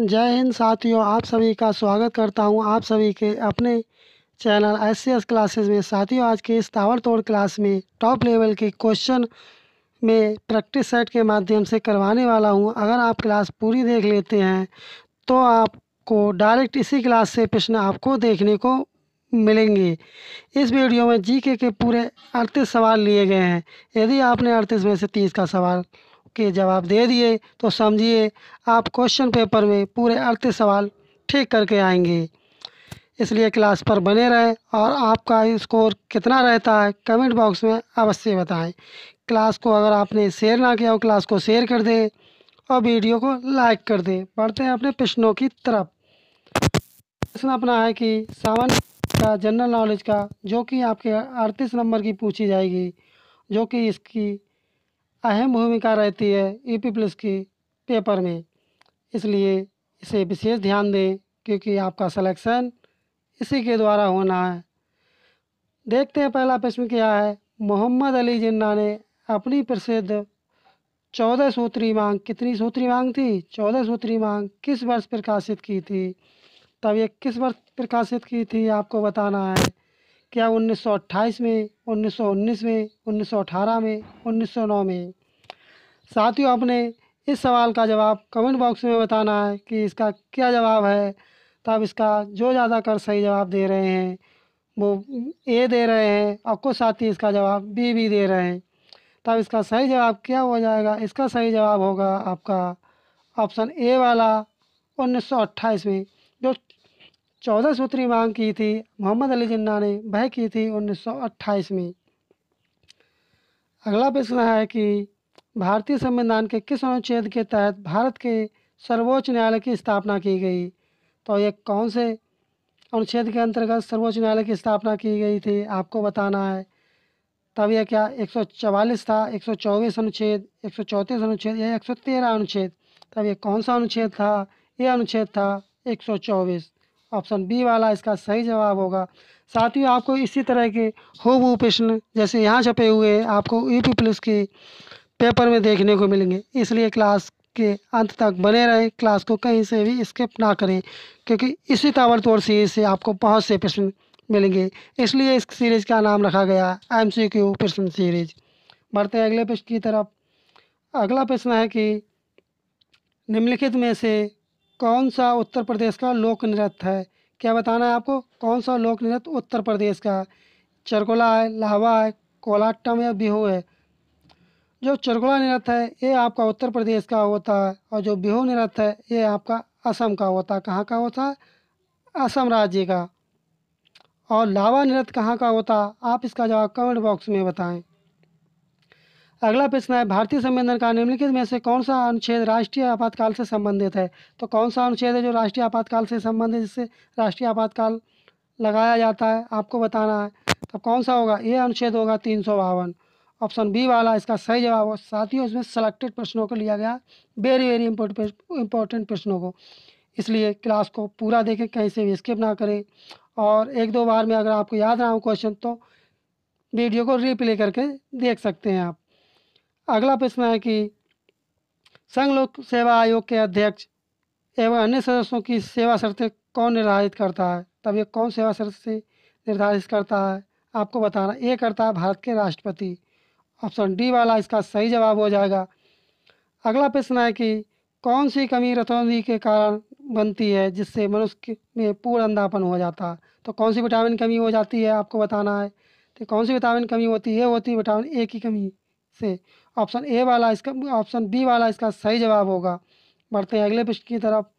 जय हिंद साथियों आप सभी का स्वागत करता हूं आप सभी के अपने चैनल एस सी क्लासेस में साथियों आज के इस तावर तोड़ क्लास में टॉप लेवल के क्वेश्चन में प्रैक्टिस सेट के माध्यम से करवाने वाला हूं अगर आप क्लास पूरी देख लेते हैं तो आपको डायरेक्ट इसी क्लास से प्रश्न आपको देखने को मिलेंगे इस वीडियो में जी के पूरे अड़तीस सवाल लिए गए हैं यदि आपने अड़तीस में से तीस का सवाल के जवाब दे दिए तो समझिए आप क्वेश्चन पेपर में पूरे अड़तीस सवाल ठीक करके आएंगे इसलिए क्लास पर बने रहें और आपका स्कोर कितना रहता है कमेंट बॉक्स में अवश्य बताएं क्लास को अगर आपने शेयर ना किया हो क्लास को शेयर कर दें और वीडियो को लाइक कर दें बढ़ते हैं अपने प्रश्नों की तरफ प्रश्न अपना है कि सावन का जनरल नॉलेज का जो कि आपके अड़तीस नंबर की पूछी जाएगी जो कि इसकी अहम भूमिका रहती है यूपी पुलिस की पेपर में इसलिए इसे विशेष ध्यान दें क्योंकि आपका सिलेक्शन इसी के द्वारा होना है देखते हैं पहला प्रश्न क्या है मोहम्मद अली जिन्ना ने अपनी प्रसिद्ध चौदह सूत्री मांग कितनी सूत्री मांग थी चौदह सूत्री मांग किस वर्ष प्रकाशित की थी तब ये किस वर्ष प्रकाशित की थी आपको बताना है क्या 1928 में 1919 में 1918 में 1909 में साथियों आपने इस सवाल का जवाब कमेंट बॉक्स में बताना है कि इसका क्या जवाब है तब तो इसका जो ज़्यादा कर सही जवाब दे रहे हैं वो ए दे रहे हैं और कुछ साथी इसका जवाब बी भी दे रहे हैं तब तो इसका सही जवाब क्या हो जाएगा इसका सही जवाब होगा आपका ऑप्शन ए वाला 1928 में जो चौदह सूत्री मांग की थी मोहम्मद अली जिन्ना ने वह की थी उन्नीस में अगला प्रश्न है कि भारतीय संविधान के किस अनुच्छेद के तहत भारत के सर्वोच्च न्यायालय की स्थापना की गई तो ये कौन से अनुच्छेद के अंतर्गत सर्वोच्च न्यायालय की स्थापना की गई थी आपको बताना है तब यह क्या 144 था 124 अनुच्छेद 134 अनुच्छेद या 113 अनुच्छेद तब यह कौन सा अनुच्छेद था यह अनुच्छेद था 124 ऑप्शन बी वाला इसका सही जवाब होगा साथियों आपको इसी तरह के हो वो प्रश्न जैसे यहाँ छपे हुए हैं आपको यूपी पुलिस के पेपर में देखने को मिलेंगे इसलिए क्लास के अंत तक बने रहें क्लास को कहीं से भी स्किप ना करें क्योंकि इसी ताबड़तोड़ सीरीज से आपको बहुत से प्रश्न मिलेंगे इसलिए इस सीरीज़ का नाम रखा गया एम सी क्यू प्रश्न सीरीज बढ़ते हैं अगले प्रश्न की तरफ अगला प्रश्न है कि निम्नलिखित में से कौन सा उत्तर प्रदेश का लोक नृत्य है क्या बताना है आपको कौन सा लोक नृत्य उत्तर प्रदेश का चरकोला है लाहवा है कोलाट्टम या बिहू है जो चरकोला नृत्य है ये आपका उत्तर प्रदेश का होता है और जो बिहू नृत्य है ये आपका असम का होता है कहाँ का होता है असम राज्य का और लावा नृत्य कहाँ का होता आप इसका जवाब कमेंट बॉक्स में बताएं अगला प्रश्न है भारतीय संविधान का निम्नलिखित में से कौन सा अनुच्छेद राष्ट्रीय आपातकाल से संबंधित है तो कौन सा अनुच्छेद है जो राष्ट्रीय आपातकाल से संबंधित जिससे राष्ट्रीय आपातकाल लगाया जाता है आपको बताना है तो कौन सा होगा ये अनुच्छेद होगा तीन सौ बावन ऑप्शन बी वाला इसका सही जवाब हो साथ ही उसमें सेलेक्टेड प्रश्नों को लिया गया वेरी वेरी इंपॉर्टेंट प्रश्नों को इसलिए क्लास को पूरा देखें कहीं से भी स्किप ना करें और एक दो बार में अगर आपको याद रहा हो क्वेश्चन तो वीडियो को रीप्ले करके देख सकते हैं आप अगला प्रश्न है कि संघ लोक सेवा आयोग के अध्यक्ष एवं अन्य सदस्यों की सेवा शर्तें कौन निर्धारित करता है तब ये कौन सेवा शर्त से निर्धारित करता है आपको बताना ये करता है भारत के राष्ट्रपति ऑप्शन डी वाला इसका सही जवाब हो जाएगा अगला प्रश्न है कि कौन सी कमी रतौंधी के कारण बनती है जिससे मनुष्य में पूर्ण अंधापन हो जाता है तो कौन सी विटामिन कमी हो जाती है आपको बताना है तो कौन सी विटामिन कमी होती है होती है विटामिन ए की कमी से ऑप्शन ए वाला इसका ऑप्शन बी वाला इसका सही जवाब होगा बढ़ते हैं अगले प्रश्न की तरफ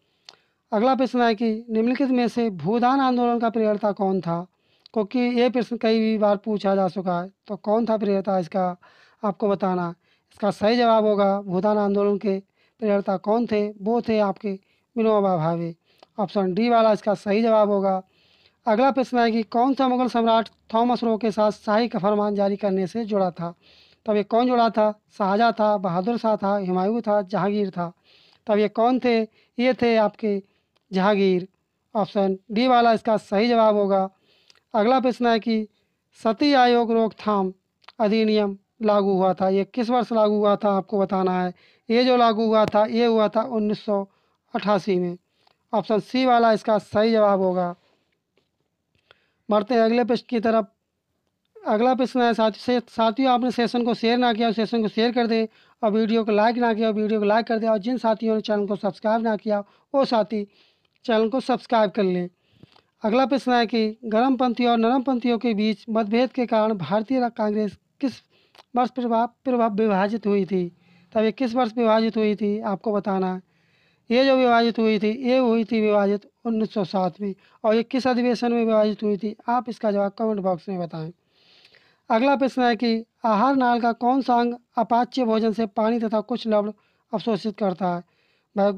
अगला प्रश्न है कि निम्नलिखित में से भूदान आंदोलन का प्रेरता कौन था क्योंकि ये प्रश्न कई भी बार पूछा जा चुका है तो कौन था प्रेरता इसका आपको बताना इसका सही जवाब होगा भूदान आंदोलन के प्रेरता कौन थे वो थे आपके विनोबा भावे ऑप्शन डी वाला इसका सही जवाब होगा अगला प्रश्न है कि कौन सा मुगल सम्राट थॉमस रो के साथ शाही का फरमान जारी करने से जुड़ा था तब ये कौन जुड़ा था शाहजहाँ था बहादुर शाह था हुमायूं था जहांगीर था तब ये कौन थे ये थे आपके जहांगीर ऑप्शन डी वाला इसका सही जवाब होगा अगला प्रश्न है कि सती आयोग रोकथाम अधिनियम लागू हुआ था ये किस वर्ष लागू हुआ था आपको बताना है ये जो लागू हुआ था ये हुआ था उन्नीस में ऑप्शन सी वाला इसका सही जवाब होगा बढ़ते अगले प्रश्न की तरफ अगला प्रश्न है साथी से साथियों आपने सेशन को शेयर ना किया सेशन को शेयर कर दें और वीडियो को लाइक ना किया वीडियो को लाइक कर दें और जिन साथियों ने चैनल को सब्सक्राइब ना किया वो साथी चैनल को सब्सक्राइब कर लें अगला प्रश्न है कि पंथियों और नरम पंथियों के बीच मतभेद के कारण भारतीय कांग्रेस किस वर्ष प्रभाव प्रभाव विभाजित हुई थी तब ये किस वर्ष विभाजित हुई थी आपको बताना है ये जो विभाजित हुई थी ये हुई थी विभाजित 1907 में और ये किस अधिवेशन में विभाजित हुई थी आप इसका जवाब कमेंट बॉक्स में बताएं अगला प्रश्न है कि आहार नाल का कौन सा अंग अपाच्य भोजन से पानी तथा कुछ लवण अवशोषित करता है भाई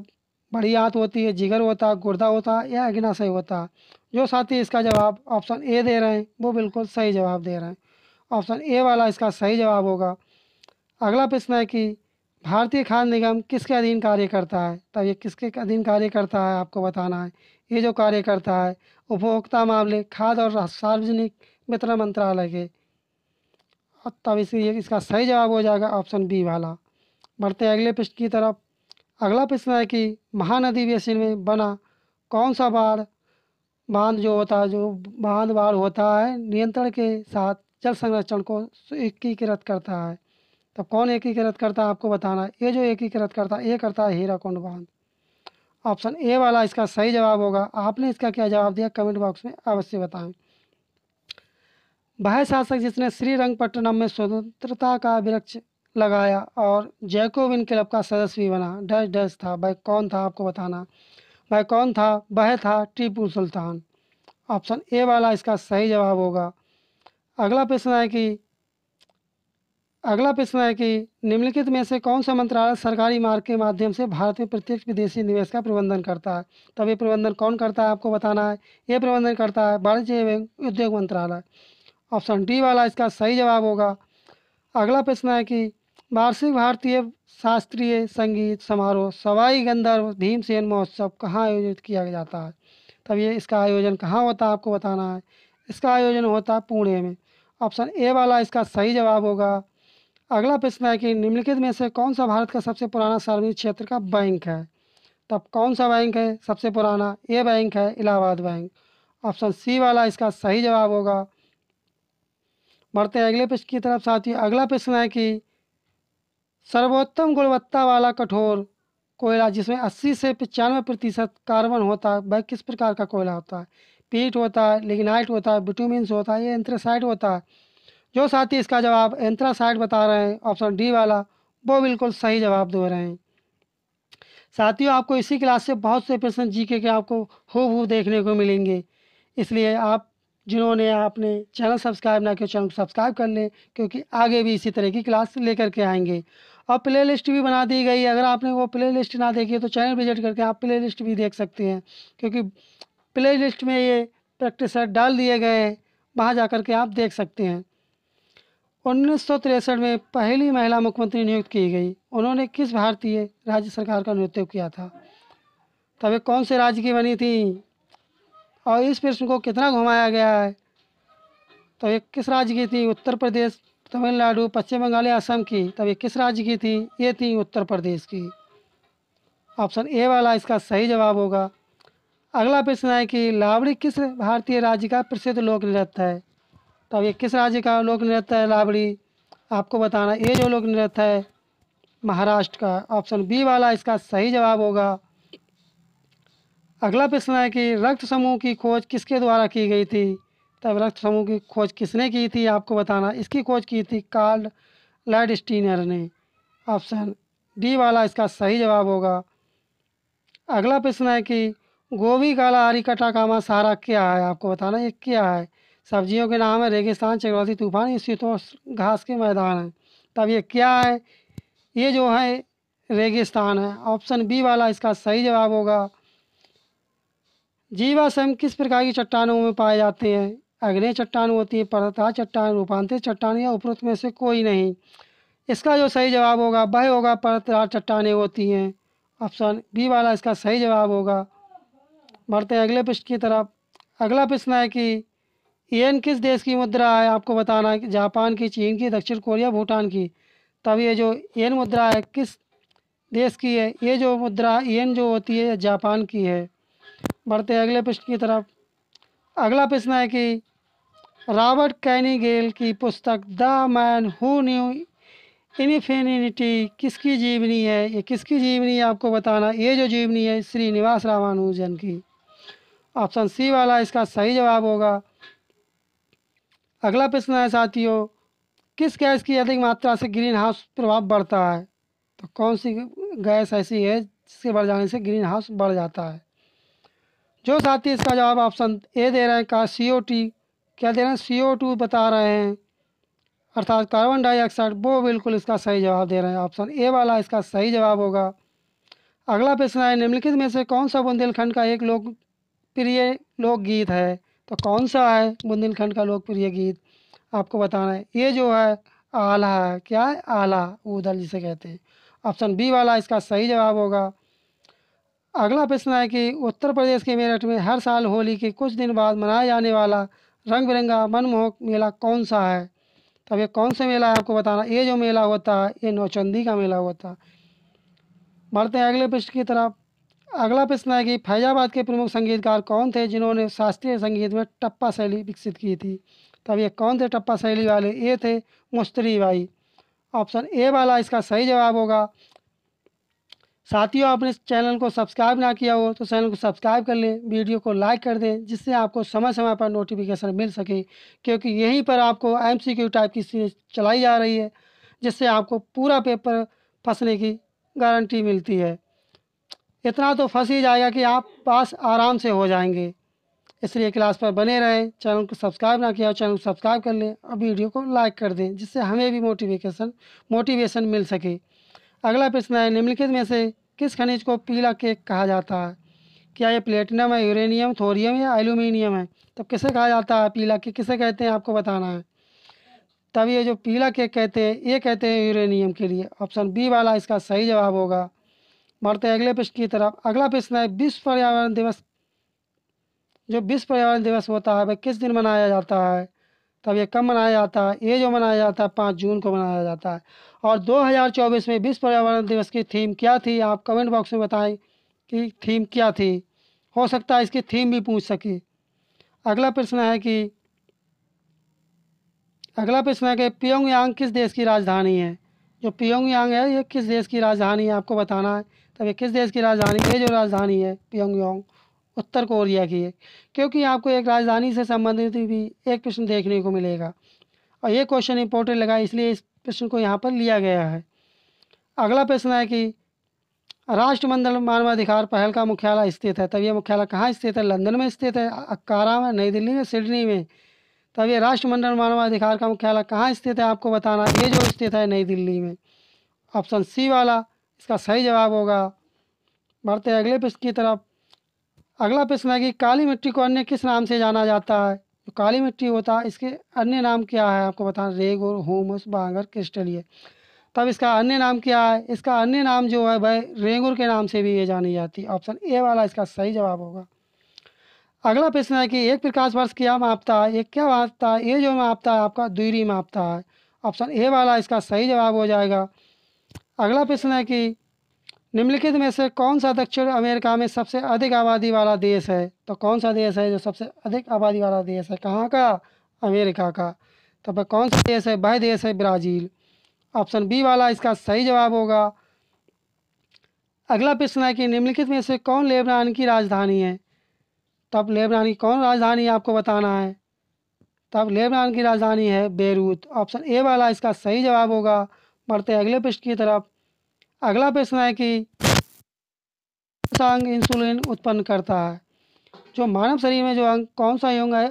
बड़ी आँत होती है जिगर होता है गुर्दा होता है या सही होता है जो साथी इसका जवाब ऑप्शन ए दे रहे हैं वो बिल्कुल सही जवाब दे रहे हैं ऑप्शन ए वाला इसका सही जवाब होगा अगला प्रश्न है कि भारतीय खाद्य निगम किसके अधीन कार्य करता है तब ये किसके अधीन कार्य करता है आपको बताना है ये जो कार्य करता है उपभोक्ता मामले खाद्य और सार्वजनिक वितरण मंत्रालय के और तब इसलिए इसका सही जवाब हो जाएगा ऑप्शन बी वाला बढ़ते अगले प्रश्न की तरफ अगला प्रश्न है कि महानदी बेसिन में बना कौन सा बाढ़ बांध जो होता है जो बांध बाढ़ होता है नियंत्रण के साथ जल संरक्षण को एकीकृत करता है तब तो कौन एकीकृत करता है आपको बताना है ये जो एकीकृत करता है ये करता है हीरा कुंड बांध ऑप्शन ए वाला इसका सही जवाब होगा आपने इसका क्या जवाब दिया कमेंट बॉक्स में अवश्य बताएं वह शासक जिसने श्रीरंगपट्टनम में स्वतंत्रता का वृक्ष लगाया और जैकोविन क्लब का सदस्य भी बना डैश डैश था वह कौन था आपको बताना वह कौन था वह था टीपू सुल्तान ऑप्शन ए वाला इसका सही जवाब होगा अगला प्रश्न है कि अगला प्रश्न है कि निम्नलिखित में से कौन सा मंत्रालय सरकारी मार्ग के माध्यम से भारत में प्रत्यक्ष विदेशी निवेश का प्रबंधन करता है तब ये प्रबंधन कौन करता है आपको बताना है ये प्रबंधन करता है वाणिज्य एवं उद्योग मंत्रालय ऑप्शन डी वाला इसका सही जवाब होगा अगला प्रश्न है कि वार्षिक भारतीय शास्त्रीय संगीत समारोह सवाई गंधर्व भीमसेन महोत्सव कहाँ आयोजित किया जाता है तब ये इसका आयोजन कहाँ होता है आपको बताना है इसका आयोजन होता है पुणे में ऑप्शन ए वाला इसका सही जवाब होगा अगला प्रश्न है कि निम्नलिखित में से कौन सा भारत का सबसे पुराना सार्वजनिक क्षेत्र का बैंक है तब कौन सा बैंक है सबसे पुराना ए बैंक है इलाहाबाद बैंक ऑप्शन सी वाला इसका सही जवाब होगा बढ़ते हैं अगले प्रश्न की तरफ साथियों अगला प्रश्न है कि सर्वोत्तम गुणवत्ता वाला कठोर कोयला जिसमें 80 से पचानवे प्रतिशत कार्बन होता है वह किस प्रकार का कोयला होता है पीट होता है लिग्नाइट होता है विटामिन होता है या एंथ्रासाइड होता है जो साथी इसका जवाब एंथ्रासाइड बता रहे हैं ऑप्शन डी वाला वो बिल्कुल सही जवाब दे रहे हैं साथियों आपको इसी क्लास से बहुत से प्रश्न जीके के आपको हु देखने को मिलेंगे इसलिए आप जिन्होंने आपने चैनल सब्सक्राइब ना किया चैनल को सब्सक्राइब कर लें क्योंकि आगे भी इसी तरह की क्लास लेकर के आएंगे और प्ले लिस्ट भी बना दी गई है अगर आपने वो प्ले लिस्ट ना देखी है तो चैनल विजिट करके आप प्ले लिस्ट भी देख सकते हैं क्योंकि प्ले लिस्ट में ये प्रैक्टिस डाल दिए गए हैं वहाँ जा कर के आप देख सकते हैं उन्नीस में पहली महिला मुख्यमंत्री नियुक्त की गई उन्होंने किस भारतीय राज्य सरकार का नेतृत्व किया था तब कौन से राज्य की बनी थी और इस प्रश्न को कितना घुमाया गया है तो ये किस राज्य की थी उत्तर प्रदेश तमिलनाडु पश्चिम बंगाल या असम की तब तो ये किस राज्य की थी ये थी उत्तर प्रदेश की ऑप्शन ए वाला इसका सही जवाब होगा अगला प्रश्न है कि लावड़ी किस भारतीय राज्य का प्रसिद्ध लोक नृत्य है तब तो ये किस राज्य का लोक नृत्य है लावड़ी आपको बताना ये जो लोक नृत्य है महाराष्ट्र का ऑप्शन बी वाला इसका सही जवाब होगा अगला प्रश्न है कि रक्त समूह की खोज किसके द्वारा की गई थी तब रक्त समूह की खोज किसने की थी आपको बताना इसकी खोज की थी कार्ल लैड स्टीनर ने ऑप्शन डी वाला इसका सही जवाब होगा अगला प्रश्न है कि गोभी काला हरी कटा कामा सारा क्या है आपको बताना ये क्या है सब्जियों के नाम है रेगिस्तान चक्रवर्ती तूफान शीतोष घास के मैदान हैं तब ये क्या है ये जो है रेगिस्तान है ऑप्शन बी वाला इसका सही जवाब होगा जीवाश्म किस प्रकार की चट्टानों में पाए जाते हैं अग्नि चट्टान होती है पर्वता चट्टान रूपांतरित चट्टान या उपरोक्त में से कोई नहीं इसका जो सही जवाब होगा वह होगा पर्वतराज चट्टाने होती हैं ऑप्शन बी वाला इसका सही जवाब होगा बढ़ते हैं अगले प्रश्न की तरफ अगला प्रश्न है कि एन किस देश की मुद्रा है आपको बताना है जापान की चीन की दक्षिण कोरिया भूटान की तब ये जो एन मुद्रा है किस देश की है ये जो मुद्रा एन जो होती है जापान की है बढ़ते हैं अगले प्रश्न की तरफ अगला प्रश्न है कि रॉबर्ट कैनीगेल की पुस्तक the man who knew infinity किसकी जीवनी है ये किसकी जीवनी है आपको बताना ये जो जीवनी है श्रीनिवास रामानुजन की ऑप्शन सी वाला इसका सही जवाब होगा अगला प्रश्न है साथियों किस गैस की अधिक मात्रा से ग्रीन हाउस प्रभाव बढ़ता है तो कौन सी गैस ऐसी है जिसके बढ़ जाने से ग्रीन हाउस बढ़ जाता है जो साथी इसका जवाब ऑप्शन ए दे रहे हैं कहा सी ओ टी क्या दे रहे हैं सी ओ टू बता रहे हैं अर्थात कार्बन डाइऑक्साइड वो बिल्कुल इसका सही जवाब दे रहे हैं ऑप्शन ए वाला इसका सही जवाब होगा अगला प्रश्न है निम्नलिखित में से कौन सा बुंदेलखंड का एक लोकप्रिय लोकगीत है तो कौन सा है बुंदेलखंड का लोकप्रिय गीत आपको बताना है ये जो है आला है क्या है आला ऊदल जिसे कहते हैं ऑप्शन बी वाला इसका सही जवाब होगा अगला प्रश्न है कि उत्तर प्रदेश के मेरठ में हर साल होली के कुछ दिन बाद मनाया जाने वाला रंग बिरंगा मनमोहक मेला कौन सा है तब तो ये कौन सा मेला है आपको बताना ये जो मेला होता है ये नौचंदी का मेला होता है बढ़ते हैं अगले प्रश्न की तरफ अगला प्रश्न है कि फैजाबाद के प्रमुख संगीतकार कौन थे जिन्होंने शास्त्रीय संगीत में टप्पा शैली विकसित की थी तब तो ये कौन थे टप्पा शैली वाले ये थे मुश्तरी भाई ऑप्शन ए वाला इसका सही जवाब होगा साथियों आपने चैनल को सब्सक्राइब ना किया हो तो चैनल को सब्सक्राइब कर लें वीडियो को लाइक कर दें जिससे आपको समय समय पर नोटिफिकेशन मिल सके क्योंकि यहीं पर आपको एम टाइप की सीरीज चलाई जा रही है जिससे आपको पूरा पेपर फंसने की गारंटी मिलती है इतना तो फंस ही जाएगा कि आप पास आराम से हो जाएंगे इसलिए क्लास पर बने रहें चैनल को सब्सक्राइब ना किया हो चैनल को सब्सक्राइब कर लें और वीडियो को लाइक कर दें जिससे हमें भी मोटिवेशन मोटिवेशन मिल सके अगला प्रश्न है निम्नलिखित में से किस खनिज को पीला केक कहा जाता है क्या ये प्लेटिनम है यूरेनियम थोरियम या एल्यूमिनियम है तब तो किसे कहा जाता है पीला केक किसे कहते हैं आपको बताना है तब ये जो पीला केक कहते हैं ये कहते हैं यूरेनियम के लिए ऑप्शन बी वाला इसका सही जवाब होगा बढ़ते अगले प्रश्न की तरफ अगला प्रश्न है विश्व पर्यावरण दिवस जो विश्व पर्यावरण दिवस होता है वह किस दिन मनाया जाता है तब ये कब मनाया जाता है ये जो मनाया जाता है पाँच जून को मनाया जाता है और 2024 में विश्व पर्यावरण दिवस की थीम क्या थी आप कमेंट बॉक्स में बताएं कि थीम क्या थी हो सकता है इसकी थीम भी पूछ सके अगला प्रश्न है कि अगला प्रश्न है कि प्योंगयांग किस देश की राजधानी है जो प्योंगयांग है ये किस देश की राजधानी है आपको बताना है तब ये किस देश की राजधानी ये जो राजधानी है प्योंगयांग उत्तर कोरिया की है क्योंकि आपको एक राजधानी से संबंधित भी एक प्रश्न देखने को मिलेगा और ये क्वेश्चन इंपॉर्टेंट लगा इसलिए इस प्रश्न को यहाँ पर लिया गया है अगला प्रश्न है कि राष्ट्रमंडल मानवाधिकार पहल का मुख्यालय स्थित है तब यह मुख्यालय कहाँ स्थित है लंदन में स्थित है अकारा में नई दिल्ली में सिडनी में तब यह राष्ट्रमंडल मानवाधिकार का मुख्यालय कहाँ स्थित है आपको बताना ये जो स्थित है नई दिल्ली में ऑप्शन सी वाला इसका सही जवाब होगा बढ़ते अगले प्रश्न की तरफ अगला प्रश्न है कि काली मिट्टी को अन्य किस नाम से जाना जाता है जो तो काली मिट्टी होता है इसके अन्य नाम क्या है आपको बताना और होमस बांगर क्रिस्टलिय तब इसका अन्य नाम क्या है इसका अन्य नाम जो है भाई रेंगुर के नाम से भी ये जानी जाती है ऑप्शन ए वाला इसका सही जवाब होगा अगला प्रश्न है कि एक प्रकाश वर्ष क्या मापता है ये क्या मापता है ये जो मापता है आपका दूरी मापता है ऑप्शन ए वाला इसका सही जवाब हो जाएगा अगला प्रश्न है कि निम्नलिखित में से कौन सा दक्षिण अमेरिका में सबसे अधिक आबादी वाला देश है तो कौन सा देश है जो सबसे अधिक आबादी वाला देश है कहाँ का अमेरिका का तो फिर कौन सा देश है वह देश है ब्राज़ील ऑप्शन बी वाला इसका सही जवाब होगा अगला प्रश्न है कि निम्नलिखित में से कौन लेबनान की राजधानी है तब लेबनान की कौन राजधानी है आपको बताना है तब लेबनान की राजधानी है बेरूत ऑप्शन ए वाला इसका सही जवाब होगा बढ़ते अगले प्रश्न की तरफ अगला प्रश्न है कि सा अंग इंसुलिन उत्पन्न करता है जो मानव शरीर में जो अंग कौन सा अंग है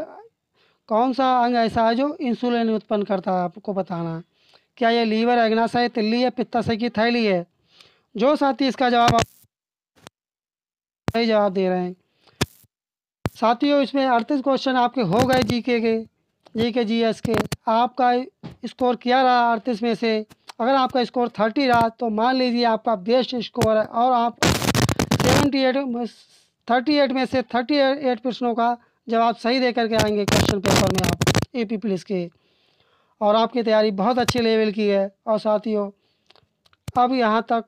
कौन सा अंग ऐसा है जो इंसुलिन उत्पन्न करता है आपको बताना क्या ये लीवर है तिल्ली है पित्ताशय की थैली है जो साथी इसका जवाब सही जवाब दे रहे हैं साथियों इसमें अड़तीस क्वेश्चन आपके हो गए जीके के जी के जी एस के आपका स्कोर क्या रहा अड़तीस में से अगर आपका स्कोर थर्टी रहा तो मान लीजिए आपका बेस्ट स्कोर है और आप सेवेंटी एट थर्टी एट में से थर्टी एट प्रश्नों का जवाब सही दे करके आएंगे क्वेश्चन पेपर में आप ए पी पुलिस के और आपकी तैयारी बहुत अच्छे लेवल की है और साथियों अब यहाँ तक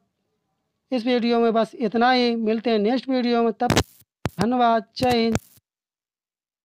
इस वीडियो में बस इतना ही मिलते हैं नेक्स्ट वीडियो में तब धन्यवाद जय हिंद